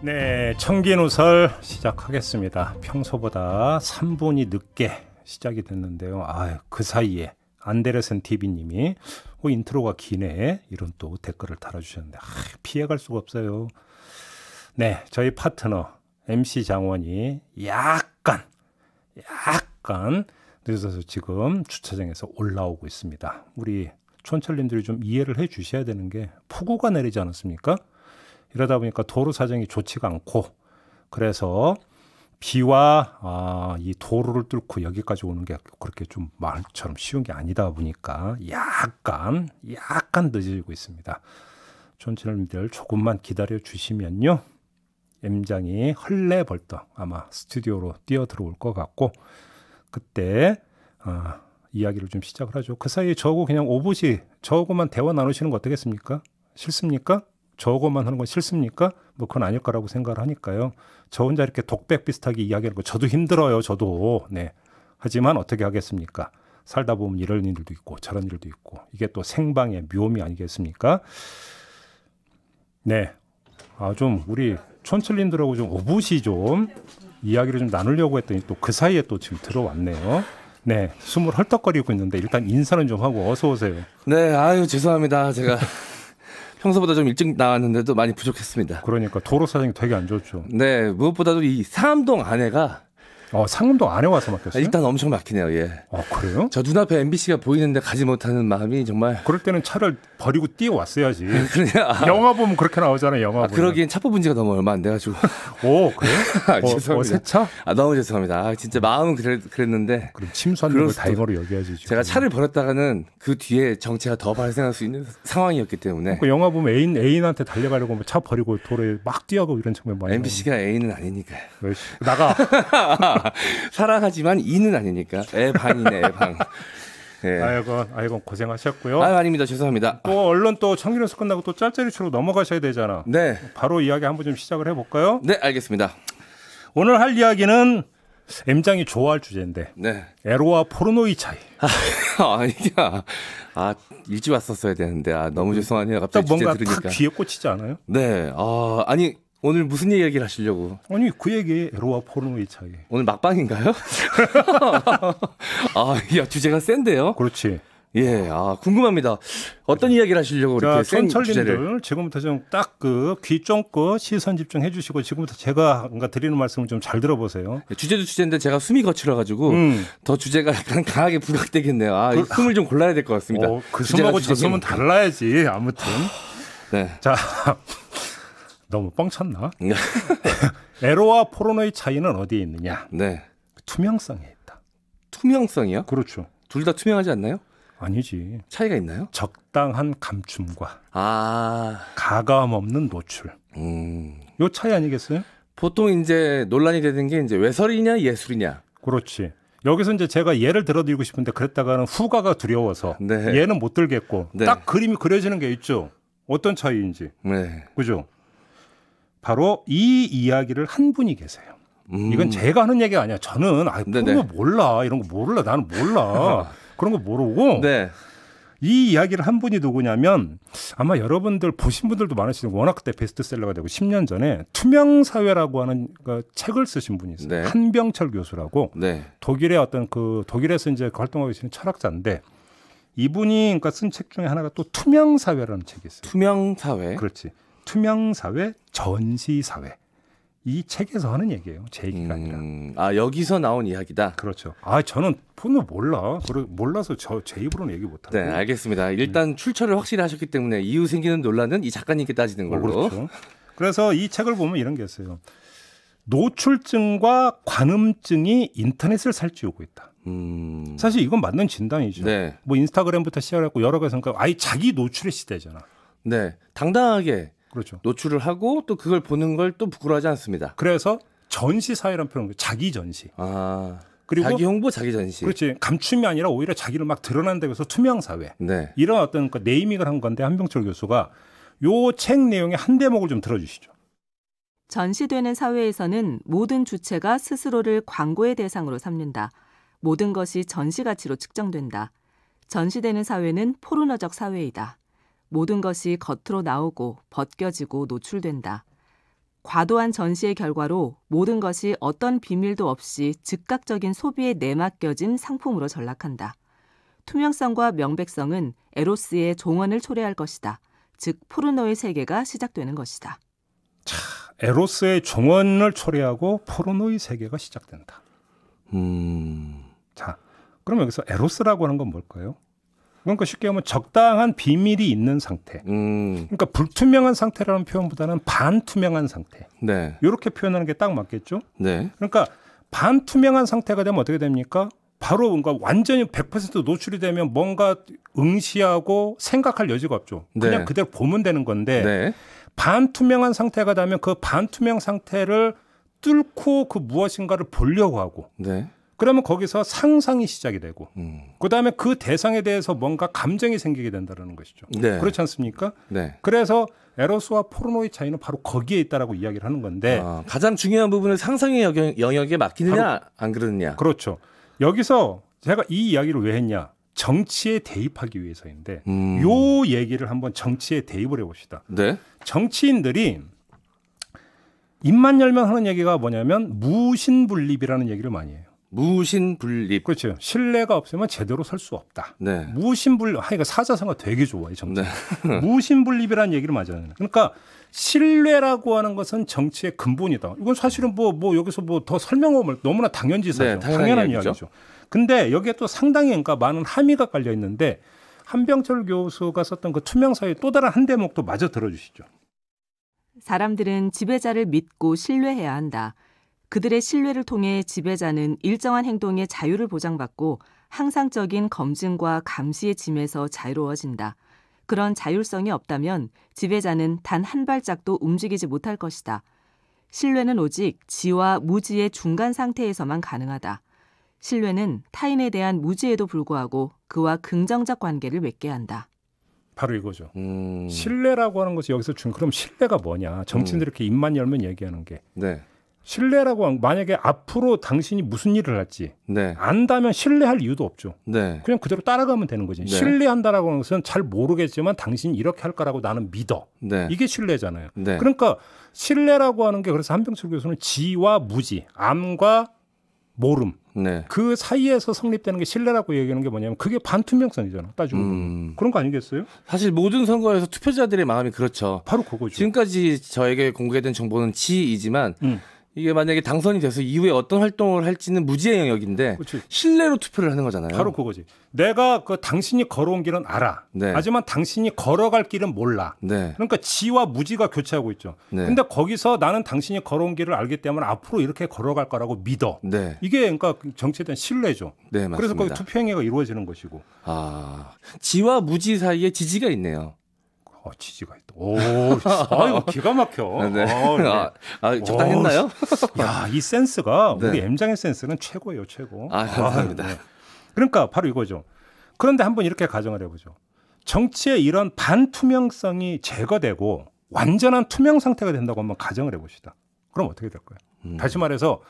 네, 청기누설 시작하겠습니다. 평소보다 3분이 늦게 시작이 됐는데요. 아, 그 사이에 안데르센 TV님이 어, 인트로가 기네 이런 또 댓글을 달아주셨는데 아, 피해갈 수가 없어요. 네, 저희 파트너 MC 장원이 약간 약간 늦어서 지금 주차장에서 올라오고 있습니다. 우리 촌철님들이 좀 이해를 해 주셔야 되는 게 폭우가 내리지 않았습니까? 이러다 보니까 도로 사정이 좋지가 않고 그래서 비와 아, 이 도로를 뚫고 여기까지 오는 게 그렇게 좀 말처럼 쉬운 게 아니다 보니까 약간 약간 늦어지고 있습니다. 촌철님들 조금만 기다려 주시면요. M장이 헐레벌떡 아마 스튜디오로 뛰어 들어올 것 같고 그때 아, 이야기를 좀 시작을 하죠. 그 사이에 저하고 그냥 오붓이 저하고만 대화 나누시는 거 어떻겠습니까? 싫습니까? 저거만 하는 건 싫습니까? 뭐 그건 아닐 거라고 생각을 하니까요. 저 혼자 이렇게 독백 비슷하게 이야기하는 거 저도 힘들어요. 저도. 네. 하지만 어떻게 하겠습니까? 살다 보면 이런 일도 있고 저런 일도 있고 이게 또 생방의 묘미 아니겠습니까? 네. 아 좀 우리 촌철님들하고 좀 오붓이 좀 이야기를 좀 나누려고 했더니 또 그 사이에 또 지금 들어왔네요. 네, 숨을 헐떡거리고 있는데 일단 인사는 좀 하고 어서 오세요. 네, 아유 죄송합니다. 제가 평소보다 좀 일찍 나왔는데도 많이 부족했습니다. 그러니까 도로 사정이 되게 안 좋죠. 네, 무엇보다도 이상동 안에가 어, 상금도 안에 와서 막혔어요. 아, 일단 엄청 막히네요. 예. 아, 그래요? 저 눈앞에 MBC가 보이는데 가지 못하는 마음이 정말. 그럴 때는 차를 버리고 뛰어왔어야지. 아. 영화 보면 그렇게 나오잖아요. 영화. 아, 그러기엔 차 뽑은 지가 너무 얼마 안 돼가지고. 오, 그래요? 아, 어, 어, 죄송합니다. 어, 차? 아, 너무 죄송합니다. 진짜 마음은 그랬, 는데 그럼 침수한 걸 다행으로 여겨야지. 지금. 제가 차를 버렸다가는 그 뒤에 정체가 더 발생할 수 있는 상황이었기 때문에. 그 영화 보면 애인 애인한테 달려가려고 차 버리고 도로에 막 뛰어가고 이런 장면 많이. MBC가 애인은 아니니까. 나가. 사랑하지만 이는 아니니까 애방이네 애방. 네. 예. 아이건 아이건 고생하셨고요. 아 아닙니다 죄송합니다. 또 언론 또 청기련서 끝나고 또 짤짤이처럼 넘어가셔야 되잖아. 네. 바로 이야기 한번 좀 시작을 해볼까요? 네 알겠습니다. 오늘 할 이야기는 M장이 좋아할 주제인데 네. 에로와 포르노의 차이. 아, 아니야. 아 일찍 왔었어야 되는데 아, 너무 음. 죄송하네요. 갑자기 뭔가 들으니까. 귀에 꽂히지 않아요? 네. 어, 아니 오늘 무슨 얘기를 하시려고? 아니 그 얘기 에로와 포르노의 차이. 오늘 막방인가요? 아야 주제가 센데요. 그렇지. 예, 아 궁금합니다. 어떤 이야기를 하시려고 자, 이렇게 센철님들 지금부터 좀 딱 그귀 쫑긋 시선 집중해 주시고 지금부터 제가 뭔가 드리는 말씀을 좀 잘 들어보세요. 예, 주제도 주제인데 제가 숨이 거칠어 가지고 음. 더 주제가 약간 강하게 부각되겠네요. 아, 그, 숨을 좀 골라야 될 것 같습니다. 어, 그 숨하고 저 숨은 달라야지 아무튼. 네. 자. 너무 뻥쳤나? 네. 에로와 포르노의 차이는 어디에 있느냐? 네. 투명성에 있다. 투명성이요? 그렇죠. 둘 다 투명하지 않나요? 아니지. 차이가 있나요? 적당한 감춤과 아. 가감 없는 노출. 음. 요 차이 아니겠어요? 보통 이제 논란이 되는 게 이제 외설이냐 예술이냐. 그렇지. 여기서 이제 제가 예를 들어드리고 싶은데 그랬다가는 후가가 두려워서 네. 예는 못 들겠고 네. 딱 그림이 그려지는 게 있죠. 어떤 차이인지. 네. 그죠? 바로 이 이야기를 한 분이 계세요. 음. 이건 제가 하는 얘기가 아니야. 저는 아, 네, 그런 거 네. 몰라. 이런 거 몰라. 나는 몰라. 그런 거 모르고 네. 이 이야기를 한 분이 누구냐면 아마 여러분들 보신 분들도 많으시죠. 워낙 그때 베스트셀러가 되고 10년 전에 투명 사회라고 하는 그 책을 쓰신 분이 있어요. 네. 한병철 교수라고 네. 독일의 어떤 그 독일에서 이제 그 활동하고 계시는 철학자인데 이분이 그러니까 쓴 책 중에 하나가 또 투명 사회라는 책이 있어요. 투명 사회. 그렇지. 투명 사회, 전시 사회. 이 책에서 하는 얘기예요. 제 얘기가 음, 아니라. 아 여기서 나온 이야기다. 그렇죠. 아 저는 폰을 몰라. 몰라서 저 제 입으로는 얘기 못하고. 네, 알겠습니다. 음. 일단 음. 출처를 확실히 하셨기 때문에 이후 생기는 논란은 이 작가님께 따지는 어, 걸로. 어, 그렇죠. 그래서 이 책을 보면 이런 게 있어요. 노출증과 관음증이 인터넷을 살찌우고 있다. 음... 사실 이건 맞는 진단이죠. 네. 뭐 인스타그램부터 시작하고 여러 가지 생각. 아예 자기 노출의 시대잖아. 네, 당당하게 그렇죠. 노출을 하고 또 그걸 보는 걸 또 부끄러워하지 않습니다. 그래서 전시 사회란 표현을 자기 전시. 아. 그리고 자기 홍보 자기 전시. 그렇지. 감춤이 아니라 오히려 자기를 막 드러난다고 해서 투명 사회. 네. 이런 어떤 그 네이밍을 한 건데 한병철 교수가 요 책 내용의 한 대목을 좀 들어 주시죠. 전시되는 사회에서는 모든 주체가 스스로를 광고의 대상으로 삼는다. 모든 것이 전시 가치로 측정된다. 전시되는 사회는 포르노적 사회이다. 모든 것이 겉으로 나오고 벗겨지고 노출된다. 과도한 전시의 결과로 모든 것이 어떤 비밀도 없이 즉각적인 소비에 내맡겨진 상품으로 전락한다. 투명성과 명백성은 에로스의 종언을 초래할 것이다. 즉 포르노의 세계가 시작되는 것이다. 차, 에로스의 종언을 초래하고 포르노의 세계가 시작된다. 음. 자, 그럼 여기서 에로스라고 하는 건 뭘까요? 그러니까 쉽게 하면 적당한 비밀이 있는 상태. 음. 그러니까 불투명한 상태라는 표현보다는 반투명한 상태. 네. 이렇게 표현하는 게 딱 맞겠죠? 네. 그러니까 반투명한 상태가 되면 어떻게 됩니까? 바로 뭔가 완전히 100% 노출이 되면 뭔가 응시하고 생각할 여지가 없죠. 네. 그냥 네. 그대로 보면 되는 건데 네. 반투명한 상태가 되면 그 반투명 상태를 뚫고 그 무엇인가를 보려고 하고 네. 그러면 거기서 상상이 시작이 되고 음. 그다음에 그 대상에 대해서 뭔가 감정이 생기게 된다는 것이죠. 네. 그렇지 않습니까? 네. 그래서 에로스와 포르노의 차이는 바로 거기에 있다라고 이야기를 하는 건데 아, 가장 중요한 부분을 상상의 영역, 에 맡기느냐 안 그러느냐. 그렇죠. 여기서 제가 이 이야기를 왜 했냐? 정치에 대입하기 위해서인데 음. 요 얘기를 한번 정치에 대입을 해봅시다. 네? 정치인들이 입만 열면 하는 얘기가 뭐냐면 무신분립이라는 얘기를 많이 해요. 무신불립. 그렇죠. 신뢰가 없으면 제대로 설 수 없다. 네. 무신불립. 하니까 아, 사자성어 되게 좋아요, 정치. 네. 무신불립이라는 얘기를 맞아요. 그러니까 신뢰라고 하는 것은 정치의 근본이다. 이건 사실은 뭐뭐 뭐 여기서 뭐 더 설명하면 너무나 당연지사죠. 네, 당연한 이야기죠. 이야기죠. 근데 여기에 또 상당히 그러니까 많은 함의가 깔려 있는데 한병철 교수가 썼던 그 투명사의 또 다른 한 대목도 마저 들어주시죠. 사람들은 지배자를 믿고 신뢰해야 한다. 그들의 신뢰를 통해 지배자는 일정한 행동의 자유를 보장받고 항상적인 검증과 감시의 짐에서 자유로워진다. 그런 자율성이 없다면 지배자는 단 한 발짝도 움직이지 못할 것이다. 신뢰는 오직 지와 무지의 중간 상태에서만 가능하다. 신뢰는 타인에 대한 무지에도 불구하고 그와 긍정적 관계를 맺게 한다. 바로 이거죠. 음. 신뢰라고 하는 것이 여기서 준 그럼 신뢰가 뭐냐? 정치인들이 음. 이렇게 입만 열면 얘기하는 게. 네. 신뢰라고 한, 만약에 앞으로 당신이 무슨 일을 할지 네. 안다면 신뢰할 이유도 없죠. 네. 그냥 그대로 따라가면 되는 거지. 네. 신뢰한다라고 하는 것은 잘 모르겠지만 당신이 이렇게 할 거라고 나는 믿어. 네. 이게 신뢰잖아요. 네. 그러니까 신뢰라고 하는 게 그래서 한병철 교수는 지와 무지, 암과 모름 네. 그 사이에서 성립되는 게 신뢰라고 얘기하는 게 뭐냐면 그게 반투명성이잖아 따지고 음. 그런 거 아니겠어요? 사실 모든 선거에서 투표자들의 마음이 그렇죠. 바로 그거죠. 지금까지 저에게 공개된 정보는 지이지만 음. 이게 만약에 당선이 돼서 이후에 어떤 활동을 할지는 무지의 영역인데 그치. 신뢰로 투표를 하는 거잖아요. 바로 그거지. 내가 그 당신이 걸어온 길은 알아. 네. 하지만 당신이 걸어갈 길은 몰라. 네. 그러니까 지와 무지가 교체하고 있죠. 네. 근데 거기서 나는 당신이 걸어온 길을 알기 때문에 앞으로 이렇게 걸어갈 거라고 믿어. 네. 이게 그러니까 정치에 대한 신뢰죠. 네, 그래서 거기 투표 행위가 이루어지는 것이고. 아, 지와 무지 사이에 지지가 있네요. 어, 아, 치즈가 있다. 오, 아, 이거 기가 막혀. 네. 아, 네. 아, 아 적당했나요? 야, 이 센스가 네. 우리 M장의 센스는 최고예요, 최고. 아, 아 감사합니다. 아, 네. 그러니까 바로 이거죠. 그런데 한번 이렇게 가정을 해보죠. 정치의 이런 반투명성이 제거되고 완전한 투명 상태가 된다고 한번 가정을 해봅시다. 그럼 어떻게 될까요? 음. 다시 말해서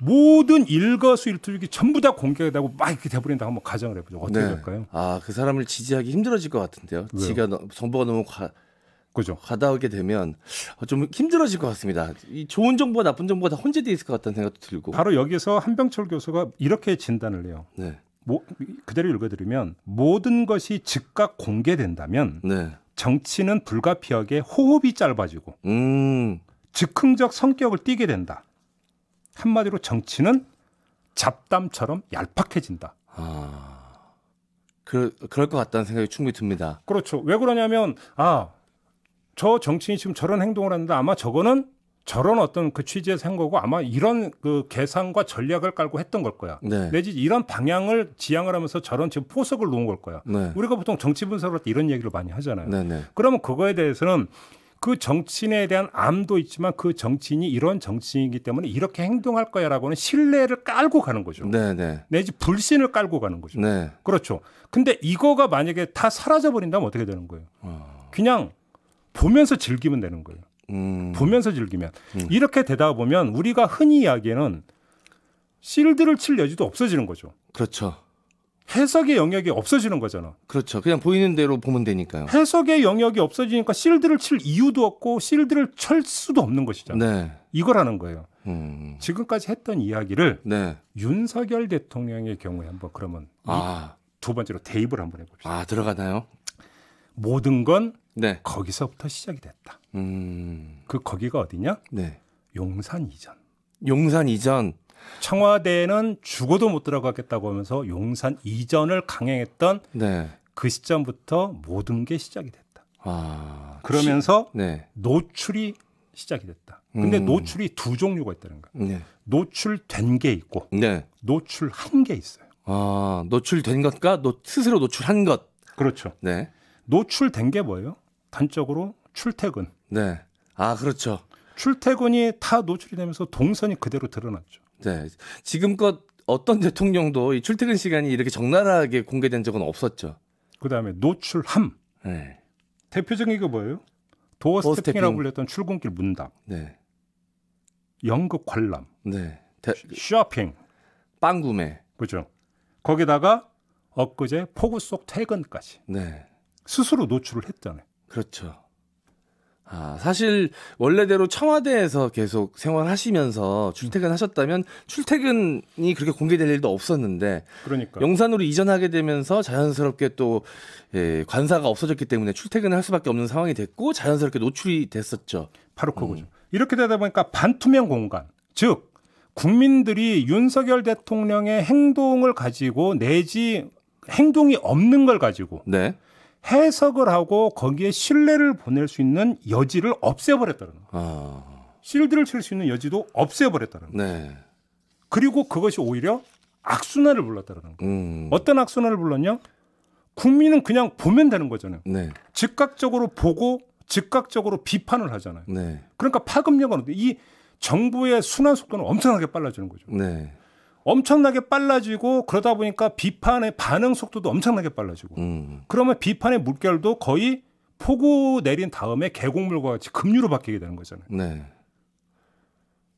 모든 일거수일투족이 전부 다 공개되고 격막 이렇게 돼버린다 한번 가정을 해보죠. 어떻게 네. 될까요? 아그 사람을 지지하기 힘들어질 것 같은데요. 왜요? 지가 정보가 너무 과, 그죠. 가다오게 되면 어, 좀 힘들어질 것 같습니다. 이 좋은 정보와 나쁜 정보가 다 혼재돼 있을 것 같다는 생각도 들고. 바로 여기서 한병철 교수가 이렇게 진단을 해요. 네. 뭐, 그대로 읽어드리면 모든 것이 즉각 공개된다면 네. 정치는 불가피하게 호흡이 짧아지고 음. 즉흥적 성격을 띠게 된다. 한마디로 정치는 잡담처럼 얄팍해진다. 아, 그, 그럴 것 같다는 생각이 충분히 듭니다. 그렇죠. 왜 그러냐면, 아, 저 정치인이 지금 저런 행동을 하는데 아마 저거는 저런 어떤 그 취지에서 한 거고 아마 이런 그 계산과 전략을 깔고 했던 걸 거야. 네. 내지 이런 방향을 지향을 하면서 저런 지금 포석을 놓은 걸 거야. 네. 우리가 보통 정치 분석을 할때 이런 얘기를 많이 하잖아요. 네, 네. 그러면 그거에 대해서는 그 정치인에 대한 암도 있지만 그 정치인이 이런 정치인이기 때문에 이렇게 행동할 거야라고는 신뢰를 깔고 가는 거죠. 네네. 네. 내지 불신을 깔고 가는 거죠. 네. 그렇죠. 근데 이거가 만약에 다 사라져 버린다면 어떻게 되는 거예요? 어... 그냥 보면서 즐기면 되는 거예요. 음... 보면서 즐기면 음... 이렇게 되다 보면 우리가 흔히 이야기하는 실드를 칠 여지도 없어지는 거죠. 그렇죠. 해석의 영역이 없어지는 거잖아. 그렇죠. 그냥 보이는 대로 보면 되니까요. 해석의 영역이 없어지니까 실드를 칠 이유도 없고 실드를 철 수도 없는 것이잖아. 네. 이거라는 거예요. 음. 지금까지 했던 이야기를 네. 윤석열 대통령의 경우에 한번 그러면 아. 두 번째로 대입을 한번 해봅시다. 아 들어가나요? 모든 건 네. 거기서부터 시작이 됐다. 음. 그 거기가 어디냐? 네. 용산 이전. 용산 이전. 청와대는 죽어도 못 들어가겠다고 하면서 용산 이전을 강행했던 네. 그 시점부터 모든 게 시작이 됐다. 아, 그러면서 네. 노출이 시작이 됐다. 근데 음. 노출이 두 종류가 있다는 거야. 네. 노출된 게 있고 네. 노출한 게 있어요. 아, 노출된 것과 노, 스스로 노출한 것. 그렇죠. 네. 노출된 게 뭐예요? 단적으로 출퇴근. 네. 아, 그렇죠. 출퇴근이 다 노출이 되면서 동선이 그대로 드러났죠. 네. 지금껏 어떤 대통령도 이 출퇴근 시간이 이렇게 적나라하게 공개된 적은 없었죠. 그다음에 노출함. 네. 대표적인 게 뭐예요? 도어 스태핑이라고 불렸던 출근길 문답. 네. 연극 관람. 네. 대... 쇼핑. 빵 구매. 그죠. 거기다가 엊그제 폭우 속 퇴근까지. 네. 스스로 노출을 했잖아요. 그렇죠. 아, 사실 원래대로 청와대에서 계속 생활하시면서 출퇴근하셨다면 출퇴근이 그렇게 공개될 일도 없었는데 그러니까. 용산으로 이전하게 되면서 자연스럽게 또 예, 관사가 없어졌기 때문에 출퇴근을 할 수밖에 없는 상황이 됐고 자연스럽게 노출이 됐었죠. 바로 그거죠. 음. 이렇게 되다 보니까 반투명 공간, 즉 국민들이 윤석열 대통령의 행동을 가지고 내지 행동이 없는 걸 가지고 네. 해석을 하고 거기에 신뢰를 보낼 수 있는 여지를 없애버렸다는 거예요. 아. 실드를 칠 수 있는 여지도 없애버렸다는 거예요. 네. 그리고 그것이 오히려 악순환을 불렀다는 거예요. 음. 어떤 악순환을 불렀냐? 국민은 그냥 보면 되는 거잖아요. 네. 즉각적으로 보고 즉각적으로 비판을 하잖아요. 네. 그러니까 파급력은 이 정부의 순환 속도는 엄청나게 빨라지는 거죠. 네. 엄청나게 빨라지고 그러다 보니까 비판의 반응 속도도 엄청나게 빨라지고 음. 그러면 비판의 물결도 거의 폭우 내린 다음에 계곡물과 같이 급류로 바뀌게 되는 거잖아요. 네.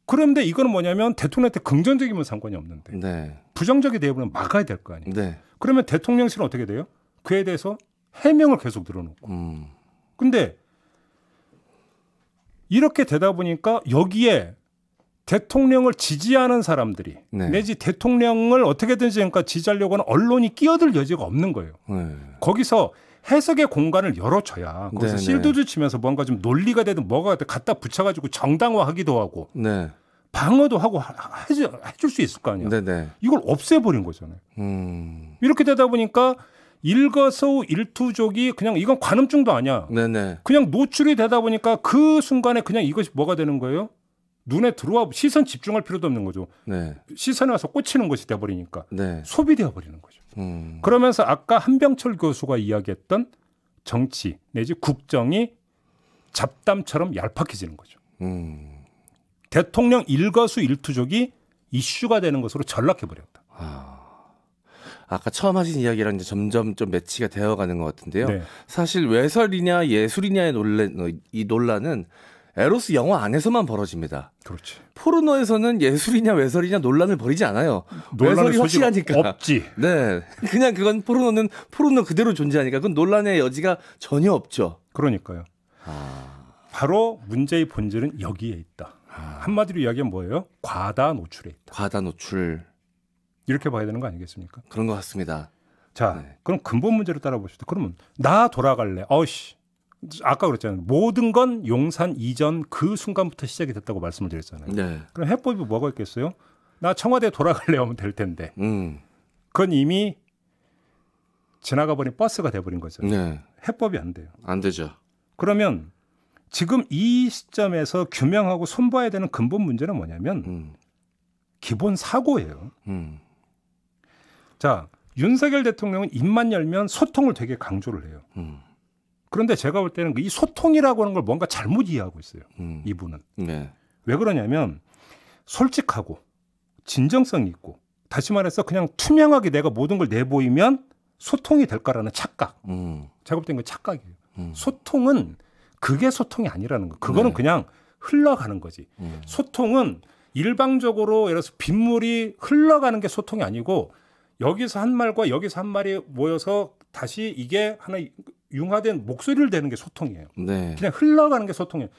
그런데 이거는 뭐냐면 대통령한테 긍정적이면 상관이 없는데 네. 부정적이 되어버면 막아야 될 거 아니에요. 네. 그러면 대통령실은 어떻게 돼요? 그에 대해서 해명을 계속 늘어놓고. 음. 근데 이렇게 되다 보니까 여기에 대통령을 지지하는 사람들이 네. 내지 대통령을 어떻게든지 그러니까 지지하려고 하는 언론이 끼어들 여지가 없는 거예요. 네. 거기서 해석의 공간을 열어줘야 거기서 네, 네. 실도주 치면서 뭔가 좀 논리가 되든 뭐가 되든 갖다 붙여가지고 정당화하기도 하고 네. 방어도 하고 해줄, 수 있을 거 아니야. 에 네, 이걸 없애버린 거잖아요. 음. 이렇게 되다 보니까 일거수 일투족이 그냥 이건 관음증도 아니야. 네네. 그냥 노출이 되다 보니까 그 순간에 그냥 이것이 뭐가 되는 거예요? 눈에 들어와 시선 집중할 필요도 없는 거죠. 네. 시선에 와서 꽂히는 것이 돼버리니까 네. 소비되어 버리는 거죠. 음. 그러면서 아까 한병철 교수가 이야기했던 정치 내지 국정이 잡담처럼 얄팍해지는 거죠. 음. 대통령 일거수 일투족이 이슈가 되는 것으로 전락해 버렸다. 아. 까 처음 하신 이야기랑 이제 점점 좀 매치가 되어가는 것 같은데요. 네. 사실 외설이냐 예술이냐의 논란, 어, 이 논란은 에로스 영화 안에서만 벌어집니다. 그렇지. 포르노에서는 예술이냐 외설이냐 논란을 벌이지 않아요. 논란이 확실하니까. 없지. 네. 그냥 그건 포르노는 포르노 그대로 존재하니까 그건 논란의 여지가 전혀 없죠. 그러니까요. 아... 바로 문제의 본질은 여기에 있다. 아... 한마디로 이야기하면 뭐예요? 과다 노출에 있다. 과다 노출. 이렇게 봐야 되는 거 아니겠습니까? 그런 것 같습니다. 자, 네. 그럼 근본 문제로 따라보시죠. 그러면 나 돌아갈래. 어씨. 아까 그랬잖아요. 모든 건 용산 이전 그 순간부터 시작이 됐다고 말씀을 드렸잖아요. 네. 그럼 해법이 뭐가 있겠어요? 나 청와대 돌아갈래 하면 될 텐데. 음. 그건 이미 지나가 버린 버스가 돼 버린 거죠. 네. 해법이 안 돼요. 안 되죠. 그러면 지금 이 시점에서 규명하고 손봐야 되는 근본 문제는 뭐냐면 음. 기본 사고예요. 음. 자, 윤석열 대통령은 입만 열면 소통을 되게 강조를 해요. 음. 그런데 제가 볼 때는 이 소통이라고 하는 걸 뭔가 잘못 이해하고 있어요. 음. 이분은. 네. 왜 그러냐면 솔직하고 진정성 이 있고 다시 말해서 그냥 투명하게 내가 모든 걸 내보이면 소통이 될까라는 착각. 음. 제가 볼 때는 착각이에요. 음. 소통은 그게 소통이 아니라는 거. 그거는 네. 그냥 흘러가는 거지. 음. 소통은 일방적으로 예를 들어서 빗물이 흘러가는 게 소통이 아니고 여기서 한 말과 여기서 한 말이 모여서 다시 이게 하나 의 융화된 목소리를 내는 게 소통이에요. 네. 그냥 흘러가는 게 소통이에요.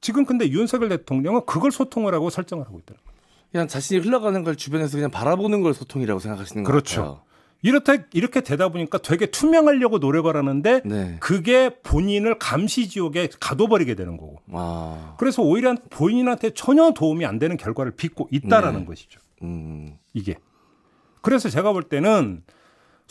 지금 근데 윤석열 대통령은 그걸 소통을 하고 설정을 하고 있더라고요. 그냥 자신이 흘러가는 걸 주변에서 그냥 바라보는 걸 소통이라고 생각하시는 그렇죠. 것 같아요. 이렇다 이렇게 되다 보니까 되게 투명하려고 노력을 하는데 네. 그게 본인을 감시 지옥에 가둬버리게 되는 거고. 아. 그래서 오히려 본인한테 전혀 도움이 안 되는 결과를 빚고 있다라는 네. 것이죠. 음. 이게. 그래서 제가 볼 때는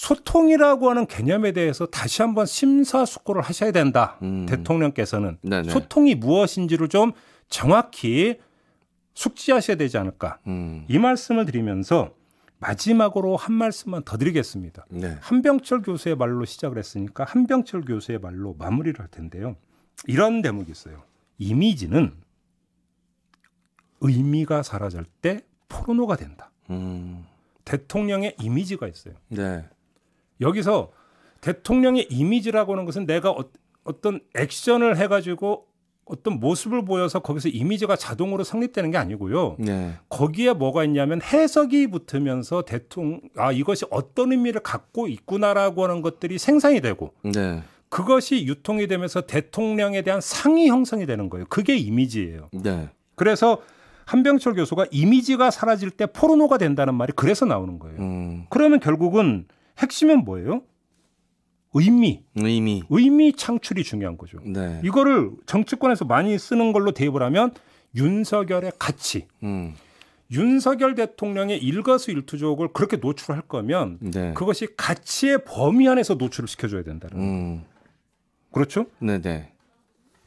소통이라고 하는 개념에 대해서 다시 한번 심사숙고를 하셔야 된다. 음. 대통령께서는 네네. 소통이 무엇인지를 좀 정확히 숙지하셔야 되지 않을까. 음. 이 말씀을 드리면서 마지막으로 한 말씀만 더 드리겠습니다. 네. 한병철 교수의 말로 시작을 했으니까 한병철 교수의 말로 마무리를 할 텐데요. 이런 대목이 있어요. 이미지는 의미가 사라질 때 포르노가 된다. 음. 대통령의 이미지가 있어요. 네. 여기서 대통령의 이미지라고 하는 것은 내가 어, 어떤 액션을 해가지고 어떤 모습을 보여서 거기서 이미지가 자동으로 성립되는 게 아니고요. 네. 거기에 뭐가 있냐면 해석이 붙으면서 대통령 아 이것이 어떤 의미를 갖고 있구나라고 하는 것들이 생산이 되고 네. 그것이 유통이 되면서 대통령에 대한 상위 형성이 되는 거예요. 그게 이미지예요. 네. 그래서 한병철 교수가 이미지가 사라질 때 포르노가 된다는 말이 그래서 나오는 거예요. 음. 그러면 결국은 핵심은 뭐예요? 의미. 의미. 의미 창출이 중요한 거죠. 네. 이거를 정치권에서 많이 쓰는 걸로 대입을 하면 윤석열의 가치. 음. 윤석열 대통령의 일거수일투족을 그렇게 노출할 거면 네. 그것이 가치의 범위 안에서 노출을 시켜줘야 된다는 음. 그렇죠? 네네. 네.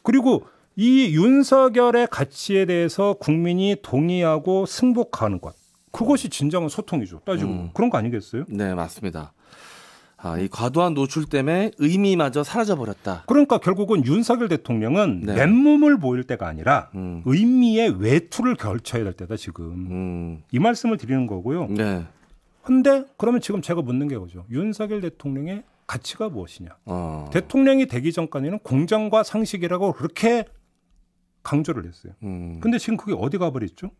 그리고 이 윤석열의 가치에 대해서 국민이 동의하고 승복하는 것 그것이 진정한 소통이죠. 따지고 음. 그런 거 아니겠어요? 네 맞습니다. 아, 이 과도한 노출 때문에 의미마저 사라져 버렸다. 그러니까 결국은 윤석열 대통령은 네. 맨몸을 보일 때가 아니라 음. 의미의 외투를 걸쳐야 될 때다 지금. 음. 이 말씀을 드리는 거고요. 네. 근데 그러면 지금 제가 묻는 게 뭐죠? 윤석열 대통령의 가치가 무엇이냐? 어. 대통령이 되기 전까지는 공정과 상식이라고 그렇게 강조를 했어요. 음. 근데 지금 그게 어디 가버렸죠?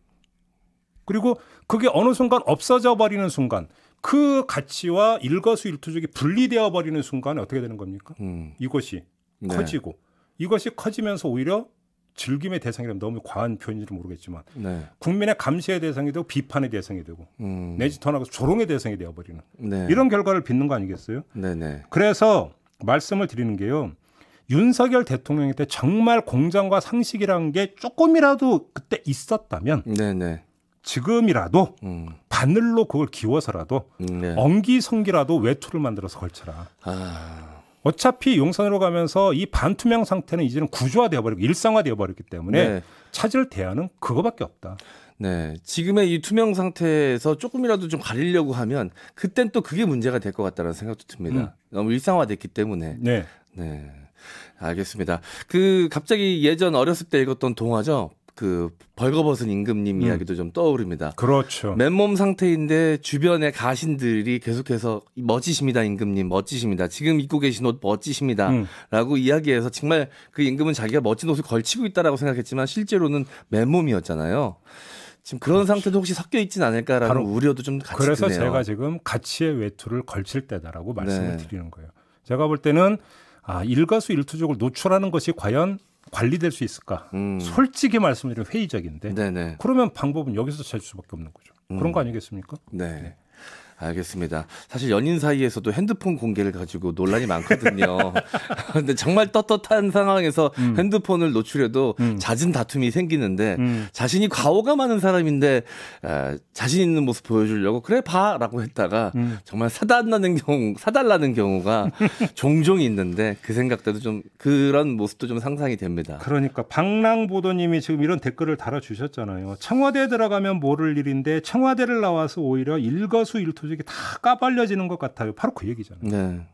그리고 그게 어느 순간 없어져 버리는 순간 그 가치와 일거수일투족이 분리되어 버리는 순간 어떻게 되는 겁니까? 음. 이것이 네. 커지고 이것이 커지면서 오히려 즐김의 대상이라면 너무 과한 표현인지 모르겠지만 네. 국민의 감시의 대상이 되고 비판의 대상이 되고 음. 내지턴하고 조롱의 대상이 되어버리는 네. 이런 결과를 빚는 거 아니겠어요? 네네. 네. 그래서 말씀을 드리는 게요. 윤석열 대통령한테 정말 공정과 상식이라는 게 조금이라도 그때 있었다면 네네. 네. 지금이라도 음. 바늘로 그걸 기워서라도 음, 네. 엉기성기라도 외투를 만들어서 걸쳐라. 아. 어차피 용산으로 가면서 이 반투명 상태는 이제는 구조화되어 버리고 일상화되어 버렸기 때문에 네. 찾을 대안은 그거밖에 없다. 네. 지금의 이 투명 상태에서 조금이라도 좀 가리려고 하면 그땐 또 그게 문제가 될 것 같다는 생각도 듭니다. 음. 너무 일상화됐기 때문에. 네. 네. 알겠습니다. 그 갑자기 예전 어렸을 때 읽었던 동화죠. 그 벌거벗은 임금님 음. 이야기도 좀 떠오릅니다. 그렇죠. 맨몸 상태인데 주변의 가신들이 계속해서 멋지십니다, 임금님, 멋지십니다. 지금 입고 계신 옷 멋지십니다.라고 음. 이야기해서 정말 그 임금은 자기가 멋진 옷을 걸치고 있다라고 생각했지만 실제로는 맨몸이었잖아요. 지금 그런 그렇지. 상태도 혹시 섞여 있진 않을까라는 우려도 좀 같이 그래서 드네요. 제가 지금 가치의 외투를 걸칠 때다라고 말씀을 네. 드리는 거예요. 제가 볼 때는 아, 일가수 일투족을 노출하는 것이 과연 관리될 수 있을까? 음. 솔직히 말씀드리면 회의적인데 네네. 그러면 방법은 여기서 찾을 수밖에 없는 거죠. 음. 그런 거 아니겠습니까? 네. 네. 알겠습니다. 사실 연인 사이에서도 핸드폰 공개를 가지고 논란이 많거든요. 근데 정말 떳떳한 상황에서 음. 핸드폰을 노출해도 음. 잦은 다툼이 생기는데 음. 자신이 과오가 많은 사람인데 에, 아, 자신 있는 모습 보여주려고 그래 봐라고 했다가 음. 정말 사달라는 경우 사달라는 경우가 종종 있는데 그 생각 때도 좀 그런 모습도 좀 상상이 됩니다. 그러니까 방랑보도님이 지금 이런 댓글을 달아주셨잖아요. 청와대 에 들어가면 모를 일인데 청와대를 나와서 오히려 일거수일투 조직이 다 까발려지는 것 같아요. 바로 그 얘기잖아요. 네.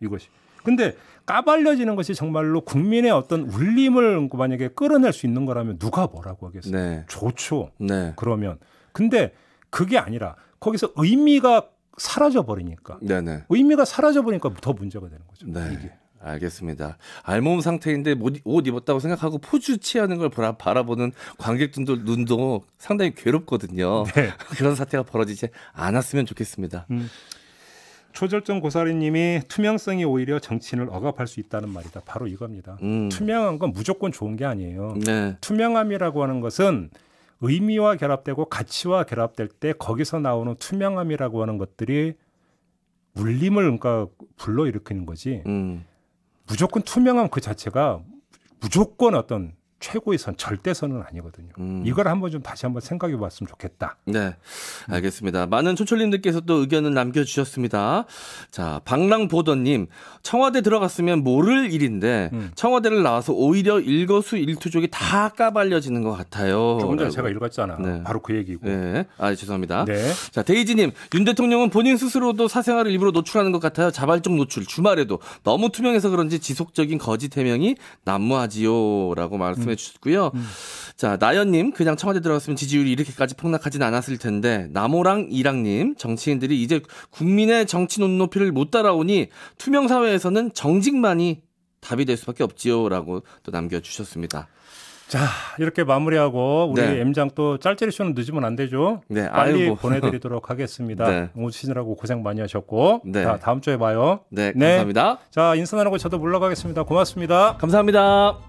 이것이. 근데 까발려지는 것이 정말로 국민의 어떤 울림을 만약에 끌어낼 수 있는 거라면 누가 뭐라고 하겠어요? 네. 좋죠. 네. 그러면 근데 그게 아니라 거기서 의미가 사라져 버리니까 의미가 사라져 버리니까 더 문제가 되는 거죠. 네. 이게. 알겠습니다. 알몸 상태인데 옷 입었다고 생각하고 포즈 취하는 걸 보라, 바라보는 관객분들 눈도 상당히 괴롭거든요. 네. 그런 사태가 벌어지지 않았으면 좋겠습니다. 음. 초절정 고사리님이 투명성이 오히려 정치인을 억압할 수 있다는 말이다. 바로 이겁니다. 음. 투명한 건 무조건 좋은 게 아니에요. 네. 투명함이라고 하는 것은 의미와 결합되고 가치와 결합될 때 거기서 나오는 투명함이라고 하는 것들이 울림을 그러니까 불러일으키는 거지. 음. 무조건 투명함 그 자체가 무조건 어떤 최고의 선, 절대선은 아니거든요. 음. 이걸 한번 좀 다시 한번 생각해 봤으면 좋겠다. 네. 알겠습니다. 음. 많은 초철님들께서또 의견을 남겨주셨습니다. 자, 방랑보더님, 청와대 들어갔으면 모를 일인데, 음. 청와대를 나와서 오히려 일거수 일투족이 다 까발려지는 것 같아요. 조금 전에 제가 읽었잖아. 네. 바로 그 얘기고. 네. 아, 죄송합니다. 네. 자, 데이지님, 윤 대통령은 본인 스스로도 사생활을 일부러 노출하는 것 같아요. 자발적 노출, 주말에도. 너무 투명해서 그런지 지속적인 거짓 해명이 난무하지요. 라고 말씀 말씀해 주셨고요. 음. 자, 나연님, 그냥 청와대 들어갔으면 지지율이 이렇게까지 폭락하진 않았을 텐데, 나모랑 이랑님, 정치인들이 이제 국민의 정치 눈높이를 못 따라오니 투명사회에서는 정직만이 답이 될 수밖에 없지요. 라고 또 남겨주셨습니다. 자 이렇게 마무리하고 우리 네. M장 또 짤짤이 쇼는 늦으면 안 되죠. 네, 빨리 아이고. 보내드리도록 하겠습니다. 네. 오시느라고 고생 많이 하셨고 네. 자, 다음 주에 봐요. 네, 감사합니다. 네. 자 인사 하누고 저도 물러가겠습니다. 고맙습니다. 감사합니다.